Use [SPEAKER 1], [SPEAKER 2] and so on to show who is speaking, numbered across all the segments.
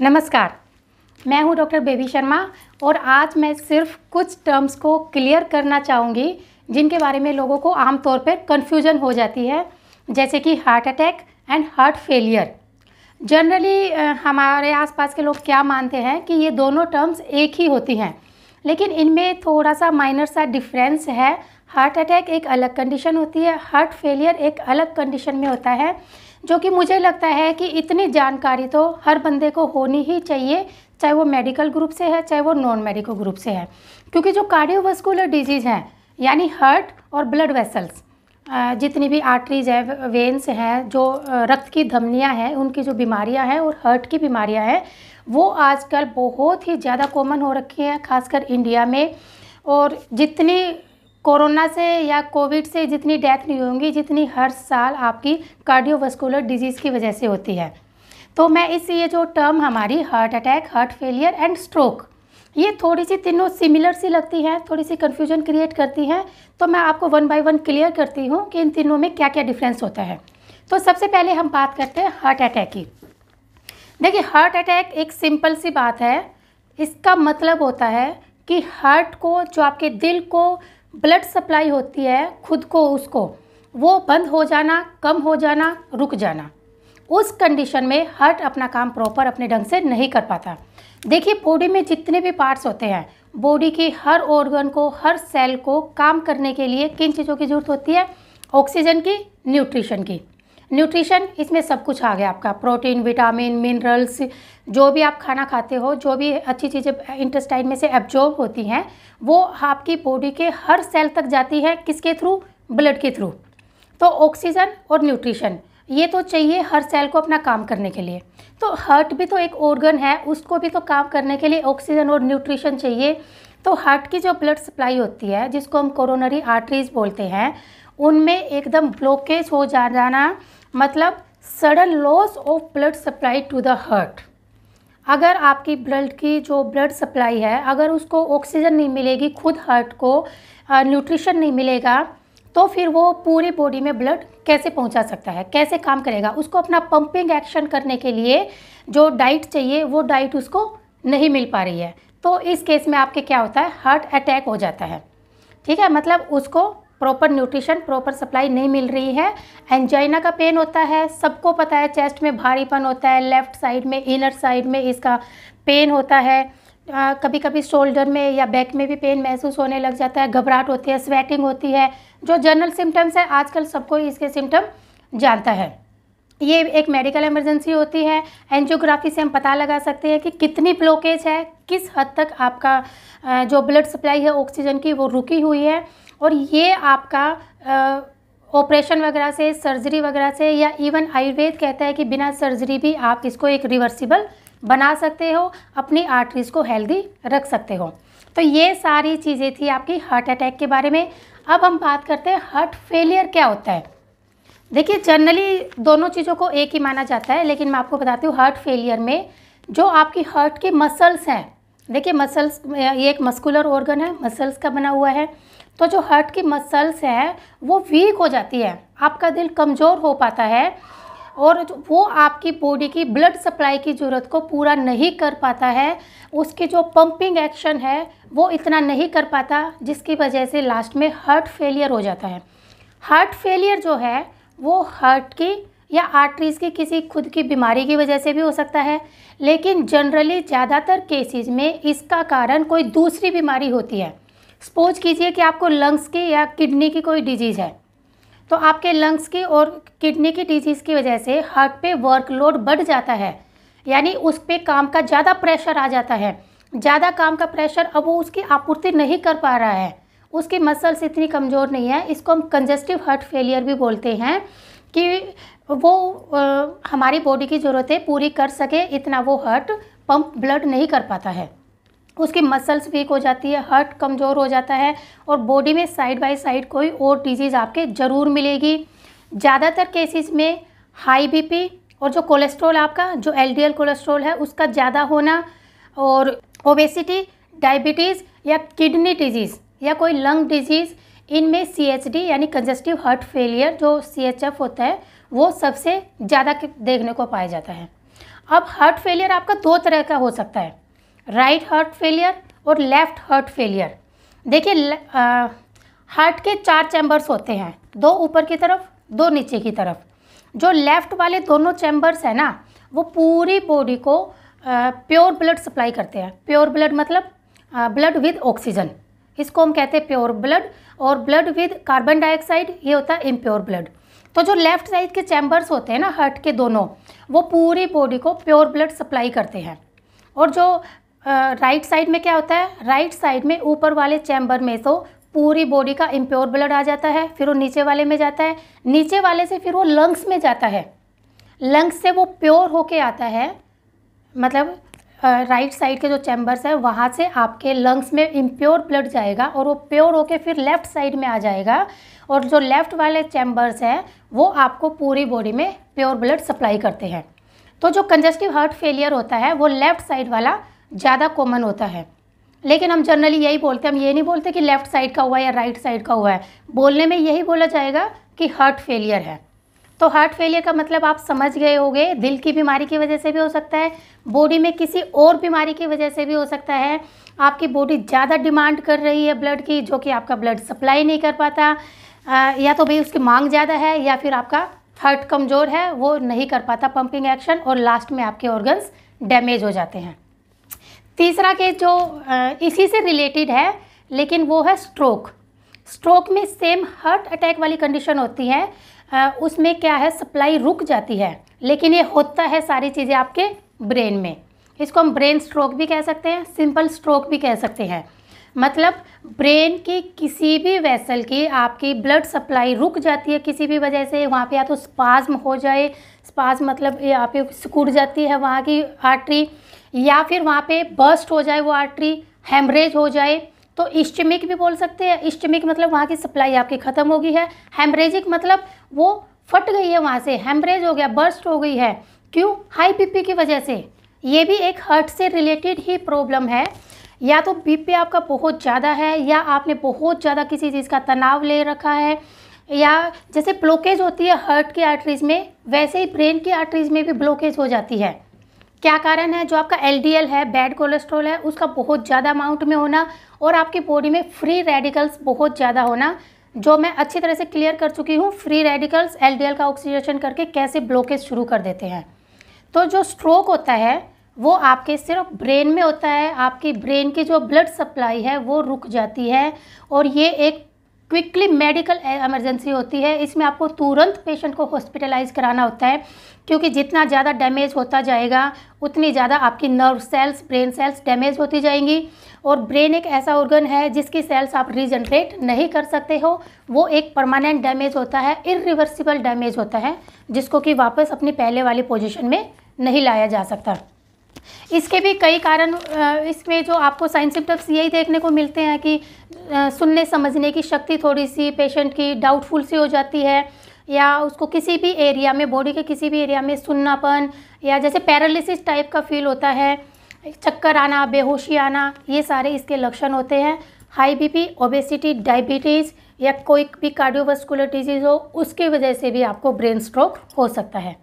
[SPEAKER 1] नमस्कार मैं हूं डॉक्टर बेबी शर्मा और आज मैं सिर्फ कुछ टर्म्स को क्लियर करना चाहूँगी जिनके बारे में लोगों को आमतौर पर कन्फ्यूजन हो जाती है जैसे कि heart attack and heart failure generally हमारे आसपास के लोग क्या मानते हैं कि ये दोनों टर्म्स एक ही होती हैं लेकिन इनमें थोड़ा सा माइनर सा डिफरेंस है हार्ट अटैक एक अलग कंडीशन होती है हार्ट फेलियर एक अलग कंडीशन में होता है जो कि मुझे लगता है कि इतनी जानकारी तो हर बंदे को होनी ही चाहिए चाहे वो मेडिकल ग्रुप से है चाहे वो नॉन मेडिकल ग्रुप से है क्योंकि जो कार्डियोवास्कुलर डिजीज़ हैं यानी हर्ट और ब्लड वेसल्स जितनी भी आर्टरीज है वेन्स हैं जो रक्त की धमनियाँ हैं उनकी जो बीमारियाँ हैं और हर्ट की बीमारियाँ हैं वो आजकल बहुत ही ज़्यादा कॉमन हो रखी हैं खासकर इंडिया में और जितनी कोरोना से या कोविड से जितनी डेथ नहीं होंगी जितनी हर साल आपकी कार्डियोवास्कुलर डिजीज़ की वजह से होती है तो मैं इस ये जो टर्म हमारी heart attack heart failure and stroke ये थोड़ी सी तीनों सिमिलर सी लगती हैं थोड़ी सी कन्फ्यूजन क्रिएट करती हैं तो मैं आपको वन बाय वन क्लियर करती हूँ कि इन तीनों में क्या क्या डिफरेंस होता है तो सबसे पहले हम बात करते हैं हार्ट अटैक की देखिए हार्ट अटैक एक सिंपल सी बात है इसका मतलब होता है कि हार्ट को जो आपके दिल को ब्लड सप्लाई होती है खुद को उसको वो बंद हो जाना कम हो जाना रुक जाना उस कंडीशन में हार्ट अपना काम प्रॉपर अपने ढंग से नहीं कर पाता देखिए बॉडी में जितने भी पार्ट्स होते हैं बॉडी के हर ऑर्गन को हर सेल को काम करने के लिए किन चीज़ों की ज़रूरत होती है ऑक्सीजन की न्यूट्रिशन की न्यूट्रिशन इसमें सब कुछ आ गया आपका प्रोटीन विटामिन मिनरल्स जो भी आप खाना खाते हो जो भी अच्छी चीज़ें इंटेस्टाइन में से एब्जॉर्ब होती हैं वो आपकी बॉडी के हर सेल तक जाती है किसके थ्रू ब्लड के थ्रू तो ऑक्सीजन और न्यूट्रिशन ये तो चाहिए हर सेल को अपना काम करने के लिए तो हार्ट भी तो एक ऑर्गन है उसको भी तो काम करने के लिए ऑक्सीजन और न्यूट्रिशन चाहिए तो हार्ट की जो ब्लड सप्लाई होती है जिसको हम कोरोनरी आर्टरीज बोलते हैं उनमें एकदम ब्लॉकेज हो जा जाना मतलब sudden loss of blood supply to the heart अगर आपकी ब्लड की जो ब्लड सप्लाई है अगर उसको ऑक्सीजन नहीं मिलेगी खुद हार्ट को न्यूट्रिशन नहीं मिलेगा तो फिर वो पूरी बॉडी में ब्लड कैसे पहुंचा सकता है कैसे काम करेगा उसको अपना पंपिंग एक्शन करने के लिए जो डाइट चाहिए वो डाइट उसको नहीं मिल पा रही है तो इस केस में आपके क्या होता है हार्ट अटैक हो जाता है ठीक है मतलब उसको प्रॉपर न्यूट्रिशन प्रॉपर सप्लाई नहीं मिल रही है एंजाइना का पेन होता है सबको पता है चेस्ट में भारीपन होता है लेफ्ट साइड में इनर साइड में इसका पेन होता है आ, कभी कभी शोल्डर में या बैक में भी पेन महसूस होने लग जाता है घबराहट होती है स्वेटिंग होती है जो जनरल सिम्टम्स है आजकल सबको इसके सिम्टम जानता है ये एक मेडिकल इमरजेंसी होती है एंजियोग्राफी से हम पता लगा सकते हैं कि कितनी ब्लॉकेज है किस हद तक आपका जो ब्लड सप्लाई है ऑक्सीजन की वो रुकी हुई है और ये आपका ऑपरेशन वगैरह से सर्जरी वगैरह से या इवन आयुर्वेद कहता है कि बिना सर्जरी भी आप इसको एक रिवर्सिबल बना सकते हो अपनी आर्टरीज को हेल्दी रख सकते हो तो ये सारी चीज़ें थी आपकी हार्ट अटैक के बारे में अब हम बात करते हैं हार्ट फेलियर क्या होता है देखिए जनरली दोनों चीज़ों को एक ही माना जाता है लेकिन मैं आपको बताती हूँ हार्ट फेलियर में जो आपकी हार्ट के मसल्स हैं देखिए मसल्स ये एक मस्कुलर ऑर्गन है मसल्स का बना हुआ है तो जो हार्ट की मसल्स हैं वो वीक हो जाती है आपका दिल कमज़ोर हो पाता है और वो आपकी बॉडी की ब्लड सप्लाई की ज़रूरत को पूरा नहीं कर पाता है उसकी जो पंपिंग एक्शन है वो इतना नहीं कर पाता जिसकी वजह से लास्ट में हार्ट फेलियर हो जाता है हार्ट फेलियर जो है वो हार्ट की या आर्टरीज़ की किसी खुद की बीमारी की वजह से भी हो सकता है लेकिन जनरली ज़्यादातर केसेस में इसका कारण कोई दूसरी बीमारी होती है सपोज कीजिए कि आपको लंग्स की या किडनी की कोई डिजीज़ है तो आपके लंग्स की और किडनी की डिजीज़ की वजह से हार्ट पे वर्कलोड बढ़ जाता है यानी उस पर काम का ज़्यादा प्रेशर आ जाता है ज़्यादा काम का प्रेशर अब वो उसकी आपूर्ति नहीं कर पा रहा है उसकी मसल्स इतनी कमज़ोर नहीं है इसको हम कंजेस्टिव हार्ट फेलियर भी बोलते हैं कि वो आ, हमारी बॉडी की ज़रूरतें पूरी कर सके इतना वो हार्ट पंप ब्लड नहीं कर पाता है उसकी मसल्स वीक हो जाती है हार्ट कमज़ोर हो जाता है और बॉडी में साइड बाय साइड कोई और डिजीज़ आपके ज़रूर मिलेगी ज़्यादातर केसेस में हाई बीपी और जो कोलेस्ट्रॉल आपका जो एलडीएल कोलेस्ट्रॉल है उसका ज़्यादा होना और ओबेसिटी डायबिटीज़ या किडनी डिजीज़ या कोई लंग डिजीज़ इनमें सी एच डी यानी कंजेस्टिव हार्ट फेलियर जो सी एच एफ होता है वो सबसे ज़्यादा देखने को पाया जाता है अब हार्ट फेलियर आपका दो तरह का हो सकता है राइट हार्ट फेलियर और लेफ्ट हार्ट फेलियर देखिए हार्ट के चार चैम्बर्स होते हैं दो ऊपर की तरफ दो नीचे की तरफ जो लेफ्ट वाले दोनों चैम्बर्स हैं ना वो पूरी बॉडी को प्योर ब्लड सप्लाई करते हैं प्योर ब्लड मतलब ब्लड विद ऑक्सीजन इसको हम कहते हैं प्योर ब्लड और ब्लड विद कार्बन डाइऑक्साइड ये होता है इम्प्योर ब्लड तो जो लेफ्ट साइड के चैम्बर्स होते हैं ना हार्ट के दोनों वो पूरी बॉडी को प्योर ब्लड सप्लाई करते हैं और जो राइट साइड में क्या होता है राइट साइड में ऊपर वाले चैम्बर में सो तो पूरी बॉडी का इम्प्योर ब्लड आ जाता है फिर वो नीचे वाले में जाता है नीचे वाले से फिर वो लंग्स में जाता है लंग्स से वो प्योर होके आता है मतलब राइट साइड के जो चैम्बर्स हैं वहाँ से आपके लंग्स में इम्प्योर ब्लड जाएगा और वो प्योर होके फिर लेफ़्ट साइड में आ जाएगा और जो लेफ़्ट वाले चैम्बर्स हैं वो आपको पूरी बॉडी में प्योर ब्लड सप्लाई करते हैं तो जो कंजेस्टिव हार्ट फेलियर होता है वो लेफ़्ट साइड वाला ज़्यादा कॉमन होता है लेकिन हम जनरली यही बोलते हैं हम ये नहीं बोलते कि लेफ़्ट साइड का हुआ है या राइट साइड का हुआ है बोलने में यही बोला जाएगा कि हार्ट फेलियर है तो हार्ट फेलियर का मतलब आप समझ गए होगे दिल की बीमारी की वजह से भी हो सकता है बॉडी में किसी और बीमारी की वजह से भी हो सकता है आपकी बॉडी ज़्यादा डिमांड कर रही है ब्लड की जो कि आपका ब्लड सप्लाई नहीं कर पाता या तो भाई उसकी मांग ज़्यादा है या फिर आपका हार्ट कमज़ोर है वो नहीं कर पाता पंपिंग एक्शन और लास्ट में आपके ऑर्गन्स डैमेज हो जाते हैं तीसरा केस जो इसी से रिलेटेड है लेकिन वो है स्ट्रोक स्ट्रोक में सेम हार्ट अटैक वाली कंडीशन होती है उसमें क्या है सप्लाई रुक जाती है लेकिन ये होता है सारी चीज़ें आपके ब्रेन में इसको हम ब्रेन स्ट्रोक भी कह सकते हैं सिंपल स्ट्रोक भी कह सकते हैं मतलब ब्रेन की किसी भी वेसल की आपकी ब्लड सप्लाई रुक जाती है किसी भी वजह से वहाँ पे या तो स्पाज्म हो जाए स्पाज मतलब यहाँ पे सिकुट जाती है वहाँ की आर्टरी या फिर वहाँ पे बस्ट हो जाए वो आर्टरी हेमरेज हो जाए तो इस्टमिक भी बोल सकते हैं इस्टमिक मतलब वहाँ की सप्लाई आपकी ख़त्म हो गई है हेमरेजिक मतलब वो फट गई है वहाँ से हेमरेज हो गया बर्स्ट हो गई है क्यों हाई बीपी की वजह से ये भी एक हर्ट से रिलेटेड ही प्रॉब्लम है या तो बीपी आपका बहुत ज़्यादा है या आपने बहुत ज़्यादा किसी चीज़ का तनाव ले रखा है या जैसे ब्लॉकेज होती है हार्ट की आर्टरीज में वैसे ही ब्रेन की आर्टरीज में भी ब्लॉकेज हो जाती है क्या कारण है जो आपका एल है बैड कोलेस्ट्रॉल है उसका बहुत ज़्यादा अमाउंट में होना और आपकी बॉडी में फ्री रेडिकल्स बहुत ज़्यादा होना जो मैं अच्छी तरह से क्लियर कर चुकी हूँ फ्री रेडिकल्स एल का ऑक्सीडेशन करके कैसे ब्लॉकेज शुरू कर देते हैं तो जो स्ट्रोक होता है वो आपके सिर्फ ब्रेन में होता है आपकी ब्रेन की जो ब्लड सप्लाई है वो रुक जाती है और ये एक क्विकली मेडिकल एमरजेंसी होती है इसमें आपको तुरंत पेशेंट को हॉस्पिटलाइज कराना होता है क्योंकि जितना ज़्यादा डैमेज होता जाएगा उतनी ज़्यादा आपकी nerve cells brain cells damage होती जाएंगी और ब्रेन एक ऐसा ऑर्गन है जिसकी सेल्स आप रीजनरेट नहीं कर सकते हो वो एक परमानेंट डैमेज होता है इरिवर्सिबल डैमेज होता है जिसको कि वापस अपनी पहले वाली पोजिशन में नहीं लाया जा सकता इसके भी कई कारण इसमें जो आपको साइन सिम्टम्स यही देखने को मिलते हैं कि सुनने समझने की शक्ति थोड़ी सी पेशेंट की डाउटफुल सी हो जाती है या उसको किसी भी एरिया में बॉडी के किसी भी एरिया में सुननापन या जैसे पैरालिसिस टाइप का फील होता है चक्कर आना बेहोशी आना ये सारे इसके लक्षण होते हैं हाई बीपी ओबेसिटी डायबिटीज़ या कोई भी कार्डियोवास्कुलर डिजीज़ हो उसकी वजह से भी आपको ब्रेन स्ट्रोक हो सकता है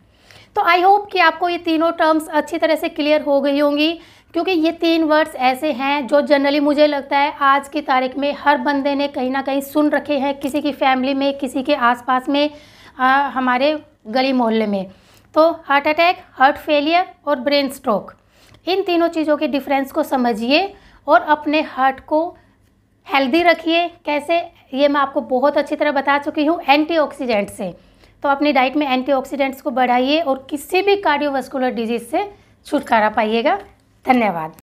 [SPEAKER 1] तो आई होप कि आपको ये तीनों टर्म्स अच्छी तरह से क्लियर हो गई होंगी क्योंकि ये तीन वर्ड्स ऐसे हैं जो जनरली मुझे लगता है आज की तारीख में हर बंदे ने कहीं ना कहीं सुन रखे हैं किसी की फैमिली में किसी के आसपास में आ, हमारे गली मोहल्ले में तो हार्ट अटैक हार्ट फेलियर और ब्रेन स्ट्रोक इन तीनों चीज़ों के डिफरेंस को समझिए और अपने हार्ट को हेल्दी रखिए कैसे ये मैं आपको बहुत अच्छी तरह बता चुकी हूँ एंटीऑक्सीडेंट से तो अपनी डाइट में एंटीऑक्सीडेंट्स को बढ़ाइए और किसी भी कार्डियोवास्कुलर डिजीज से छुटकारा पाइएगा धन्यवाद